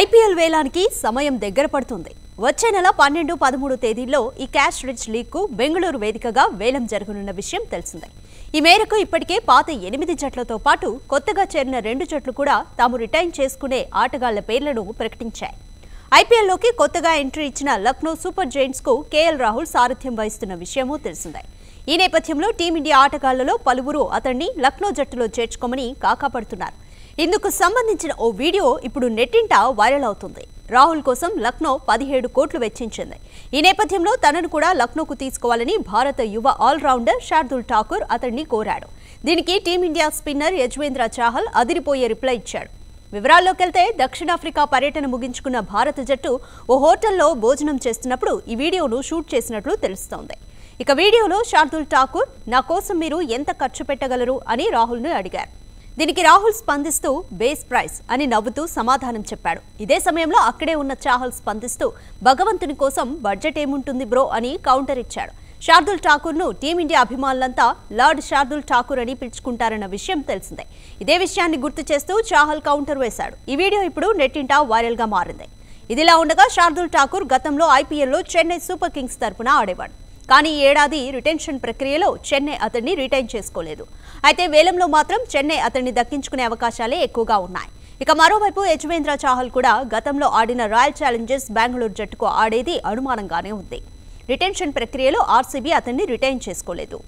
IPL వేలానికి సమయం దగ్గర పడుతుంది వచ్చే నెల పన్నెండు పదమూడు తేదీల్లో ఈ క్యాష్ రిచ్ లీగ్కు బెంగళూరు వేదికగా వేలం జరగనున్న విషయం తెలిసిందే ఈ మేరకు ఇప్పటికే పాత ఎనిమిది జట్లతో పాటు కొత్తగా చేరిన రెండు జట్లు కూడా తాము రిటైన్ చేసుకునే ఆటగాళ్ల పేర్లను ప్రకటించాయి ఐపీఎల్లోకి కొత్తగా ఎంట్రీ ఇచ్చిన లక్నో సూపర్ కు కేఎల్ రాహుల్ సారథ్యం వహిస్తున్న విషయమూ తెలిసిందే ఈ నేపథ్యంలో టీమిండియా ఆటగాళ్లలో పలువురు అతన్ని లక్నో జట్టులో చేర్చుకోమని కాకాపడుతున్నారు ఇందుకు సంబంధించిన ఓ వీడియో ఇప్పుడు నెట్టింట వైరల్ అవుతుంది రాహుల్ కోసం లక్నో పదిహేడు కోట్లు వెచ్చించింది ఈ నేపథ్యంలో తనను కూడా లక్నోకు తీసుకోవాలని భారత యువ ఆల్రౌండర్ శార్దుల్ ఠాకూర్ అతన్ని కోరాడు దీనికి టీమిండియా స్పిన్నర్ యజ్వేంద్ర చాహల్ అదిరిపోయే రిప్లై ఇచ్చాడు వివరాల్లోకి వెళ్తే దక్షిణాఫ్రికా పర్యటన ముగించుకున్న భారత జట్టు ఓ హోటల్లో భోజనం చేస్తున్నప్పుడు ఈ వీడియోను షూట్ చేసినట్లు తెలుస్తోంది ఇక వీడియోలో శార్దుల్ ఠాకూర్ నా కోసం మీరు ఎంత ఖర్చు పెట్టగలరు అని రాహుల్ను అడిగారు దీనికి రాహుల్ స్పందిస్తూ బేస్ ప్రైస్ అని నవ్వుతూ సమాధానం చెప్పాడు ఇదే సమయంలో అక్కడే ఉన్న చాహల్ స్పందిస్తూ భగవంతుని కోసం బడ్జెట్ ఏముంటుంది బ్రో అని కౌంటర్ ఇచ్చాడు శార్దుల్ ను టీమిండియా అభిమానులంతా లార్డ్ శార్దుల్ ఠాకూర్ అని పిలుచుకుంటారన్న విషయం తెలిసిందే ఇదే విషయాన్ని గుర్తు చేస్తూ చాహల్ కౌంటర్ వేశాడు ఈ వీడియో ఇప్పుడు నెట్టింటా వైరల్ గా మారింది ఇదిలా ఉండగా శార్దుల్ ఠాకూర్ గతంలో ఐపీఎల్లో చెన్నై సూపర్ కింగ్స్ తరపున ఆడేవాడు కానీ ఏడాది రిటెన్షన్ ప్రక్రియలో చెన్నై అతడిని రిటైన్ చేసుకోలేదు అయితే వేలంలో మాత్రం చెన్నై అతడిని దక్కించుకునే అవకాశాలే ఎక్కువగా ఉన్నాయి ఇక మరోవైపు యజ్వేంద్ర చాహల్ కూడా గతంలో ఆడిన రాయల్ ఛాలెంజర్స్ బెంగళూరు జట్టుకు ఆడేది అనుమానంగానే ఉంది రిటెన్షన్ ప్రక్రియలో ఆర్సీబీ అతన్ని రిటైన్ చేసుకోలేదు